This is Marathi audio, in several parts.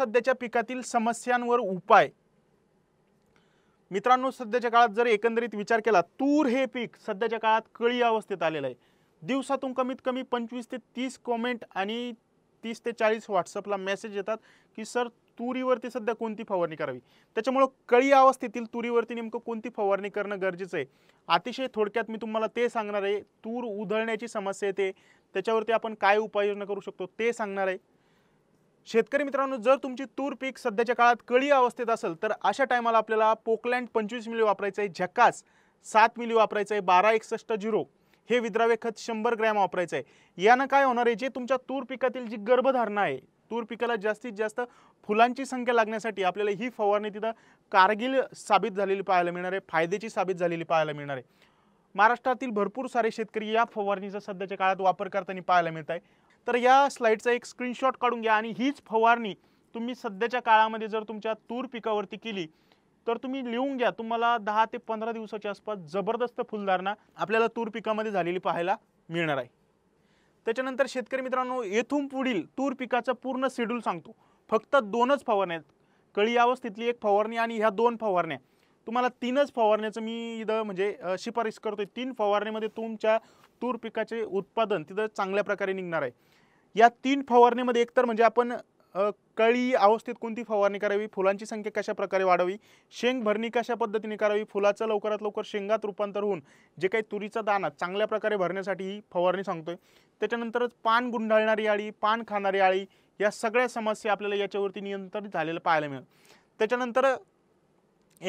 सध्याच्या पिकातील समस्यांवर उपाय मित्रांनो सध्याच्या काळात जर एकंदरीत विचार केला तूर हे पीक सध्याच्या काळात कळी अवस्थेत आलेलं आहे दिवसातून कमीत कमी पंचवीस ते तीस कॉमेंट आणि तीस ते चाळीस व्हॉट्सअपला मेसेज येतात की सर तुरीवरती सध्या कोणती फवारणी करावी त्याच्यामुळं कळी अवस्थेतील तुरीवरती नेमकं कोणती फवारणी करणं गरजेचं आहे अतिशय थोडक्यात मी तुम्हाला ते सांगणार आहे तूर उधळण्याची समस्या येते त्याच्यावरती आपण काय उपाययोजना करू शकतो ते सांगणार आहे शेतकरी मित्रांनो जर तुमची तूर पीक सध्याच्या काळात कळी अवस्थेत असेल तर अशा टायमाला आपल्याला पोकलँड पंचवीस मिली वापरायचं आहे झकास सात मिली वापरायचं आहे बारा एकसष्ट झिरो हे विद्रावे खत शंभर ग्रॅम वापरायचं आहे यानं काय होणार आहे जे तुमच्या तूर पिकातील जी गर्भधारणा आहे तूर पिकाला जास्तीत जास्त फुलांची संख्या लागण्यासाठी आपल्याला ही फवारणी तिथं कारगिल साबित झालेली पाहायला मिळणार आहे फायद्याची साबित झालेली पाहायला मिळणार आहे महाराष्ट्रातील भरपूर सारे शेतकरी या फवारणीचा सध्याच्या काळात वापर करताना पाहायला मिळत आहे तर या स्लाईडचा एक स्क्रीनशॉट काढून घ्या आणि हीच फवारणी तुम्ही सध्याच्या काळामध्ये जर तुमच्या तूर पिकावरती केली तर तुम्ही लिहून घ्या तुम्हाला दहा ते पंधरा दिवसाच्या आसपास जबरदस्त फुलधारणा आपल्याला तूर पिकामध्ये झालेली पाहायला मिळणार आहे त्याच्यानंतर शेतकरी मित्रांनो येथून पुढील तूर पिकाचं पूर्ण शेड्यूल सांगतो फक्त दोनच फवारण्या आहेत कळी अवस्थेतली एक फवारणी आणि ह्या दोन फवारण्या तुम्हाला तीनच फवारण्याचं मी इथं म्हणजे शिफारस करतोय तीन फवारणीमध्ये तुमच्या तूर पिकाचे उत्पादन तिथं चांगल्या प्रकारे निघणार आहे या तीन फवारणीमध्ये एकतर म्हणजे आपण कळी अवस्थेत कोणती फवारणी करावी फुलांची संख्या कशा प्रकारे वाढावी शेंग भरणी कशा पद्धतीने करावी फुलाचं लवकरात लवकर शेंगात रूपांतर होऊन जे काही तुरीचा दाना चांगल्या प्रकारे भरण्यासाठी ही फवारणी सांगतोय त्याच्यानंतरच पान गुंडाळणारी आळी पान खाणारी आळी या सगळ्या समस्या आपल्याला याच्यावरती नियंत्रण झालेलं पाहायला मिळेल त्याच्यानंतर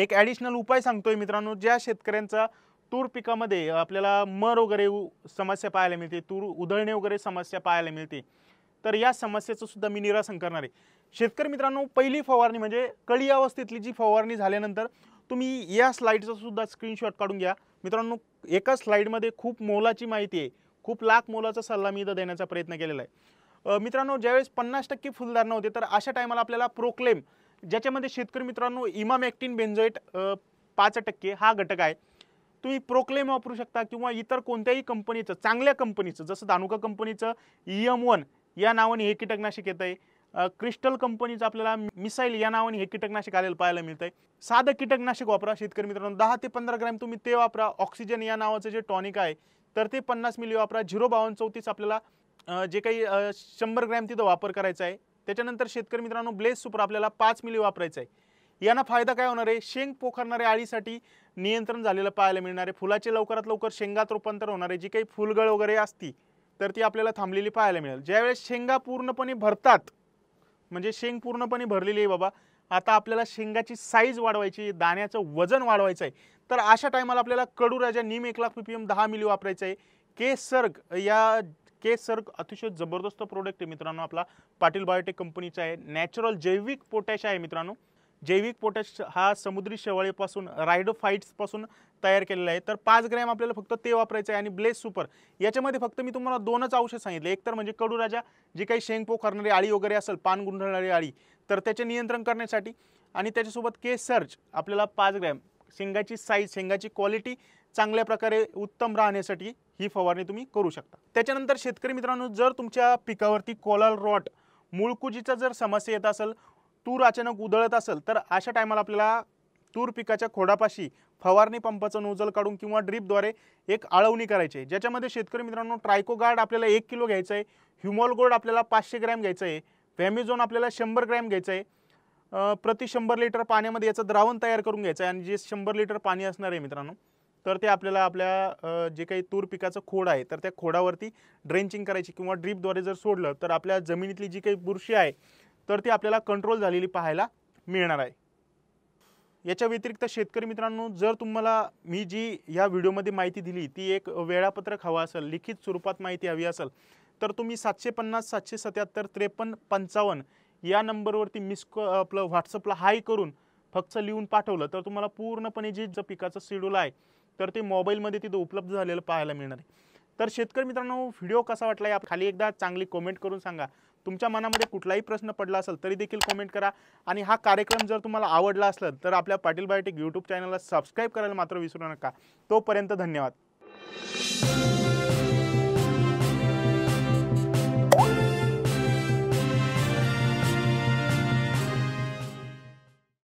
एक ॲडिशनल उपाय सांगतोय मित्रांनो ज्या शेतकऱ्यांचा तूर पिकामध्ये आपल्याला मर वगैरे समस्या पाहायला मिळते तूर उधळणे वगैरे समस्या पाहायला मिळते तर या समस्येचं सुद्धा मी निरासन करणार आहे शेतकरी मित्रांनो पहिली फवारणी म्हणजे कळी अवस्थेतली जी फवारणी झाल्यानंतर तुम्ही या स्लाईडचा सुद्धा स्क्रीनशॉट काढून घ्या मित्रांनो एका स्लाईडमध्ये खूप मोलाची माहिती आहे खूप लाख मोलाचा सल्ला मी इथं देण्याचा प्रयत्न केलेला आहे मित्रांनो ज्यावेळेस पन्नास टक्के फुलधारणा होते तर अशा टायमाला आपल्याला प्रोक्लेम ज्याच्यामध्ये शेतकरी मित्रांनो इमामॅक्टिन बेन्झोईट पाच टक्के हा घटक आहे तुम्ही प्रोक्लेम वापरू शकता किंवा इतर कोणत्याही कंपनीचं चांगल्या कंपनीचं जसं दानुका कंपनीचं ई एम वन या नावाने हे कीटकनाशक येत आहे क्रिस्टल कंपनीचं आपल्याला मिसाईल या नावाने हे कीटकनाशक आलेलं पाहायला मिळतं आहे साधं कीटकनाशक वापरा शेतकरी मित्रांनो दहा ते पंधरा ग्रॅम तुम्ही ते वापरा ऑक्सिजन या नावाचं जे टॉनिक आहे तर ते पन्नास मिली वापरा झिरो बावन्न चौतीस आपल्याला जे काही शंभर ग्रॅम तिथं वापर करायचा आहे त्याच्यानंतर शेतकरी मित्रांनो ब्लेस सुपर आपल्याला पाच मिली वापरायचं आहे यांना फायदा काय होणार आहे शेंग पोखरणाऱ्या आळीसाठी नियंत्रण झालेलं पाहायला मिळणार आहे फुलाचे लवकरात लवकर शेंगात रूपांतर होणारे जी काही फुलगळ वगैरे असती तर ती आपल्याला थांबलेली पाहायला मिळेल ज्यावेळेस शेंगा पूर्णपणे भरतात म्हणजे शेंग पूर्णपणे भरलेली आहे बाबा आता आपल्याला शेंगाची साईज वाढवायची दाण्याचं वजन वाढवायचं आहे तर अशा टायमाला आपल्याला कडू राजा नीम एक लाख पीपीएम दहा मिली वापरायचं आहे केसर्ग या केसर्ग अतिशय जबरदस्त प्रोडक्ट आहे मित्रांनो आपला पाटील बायोटेक कंपनीचा आहे नॅचरल जैविक पोटॅश आहे मित्रांनो जैविक पोटॅश हा समुद्री शेवाळीपासून रायडोफाईट्सपासून तयार केलेला आहे तर पाच ग्रॅम आपल्याला फक्त ते वापरायचं आहे आणि ब्लेस सुपर याच्यामध्ये फक्त मी तुम्हाला दोनच औषध सांगितले एक तर म्हणजे कडू राजा जी काही शेंगपो करणारी आळी वगैरे असेल पान गुंढळणारी आळी तर त्याचे नियंत्रण करण्यासाठी आणि त्याच्यासोबत के सर्च आपल्याला पाच ग्रॅम शेंगाची साईज शेंगाची क्वालिटी चांगल्या प्रकारे उत्तम राहण्यासाठी ही फवारणी तुम्ही करू शकता त्याच्यानंतर शेतकरी मित्रांनो जर तुमच्या पिकावरती कोलाल रॉट मूळकुजीचा जर समस्या येत असेल तूर अचानक उधळत असेल तर अशा टायमाला आपल्याला तूर पिकाच्या खोडापाशी फवारणी पंपाचं नोजल काढून किंवा ड्रीपद्वारे एक आळवणी करायची आहे ज्याच्यामध्ये शेतकरी मित्रांनो ट्रायकोगार्ड आपल्याला एक किलो घ्यायचं आहे ह्युमॉल गोल्ड आपल्याला पाचशे ग्रॅम घ्यायचं आहे व्हॅमिझोन आपल्याला शंभर ग्रॅम घ्यायचं आहे प्रति शंभर लिटर पाण्यामध्ये याचं द्रावण तयार करून घ्यायचं आहे आणि जे शंभर लिटर पाणी असणार आहे मित्रांनो तर ते आपल्याला आपल्या जे काही तूर पिकाचं खोड आहे तर त्या खोडावरती ड्रेंचिंग करायची किंवा ड्रिपद्वारे जर सोडलं तर आपल्या जमिनीतली जी काही बुरशी आहे तर ती आपल्याला कंट्रोल झालेली पाहायला मिळणार आहे याच्या व्यतिरिक्त शेतकरी मित्रांनो जर तुम्हाला मी जी या व्हिडिओमध्ये माहिती दिली ती एक वेळापत्रक हवं असेल लिखित स्वरूपात माहिती हवी असेल तर तुम्ही सातशे पन्नास सातशे सत्याहत्तर त्रेपन्न पंचावन्न या नंबरवरती मिस क आपलं व्हॉट्सअपला हाय करून फक्त लिहून पाठवलं तर तुम्हाला पूर्णपणे जे जर पिकाचं शेड्यूल आहे तर ते मोबाईलमध्ये तिथं उपलब्ध झालेलं पाहायला मिळणार आहे तर शेतकरी मित्रांनो व्हिडिओ कसा वाटला या खाली एकदा चांगली कॉमेंट करून सांगा तुमच्या मनामध्ये कुठलाही प्रश्न पडला असेल तरी देखील कॉमेंट करा आणि हा कार्यक्रम जर तुम्हाला आवडला असेल तर आपल्या पाटील बायोटेक यूट्यूब चॅनलला सबस्क्राईब करायला मात्र विसरू नका तोपर्यंत धन्यवाद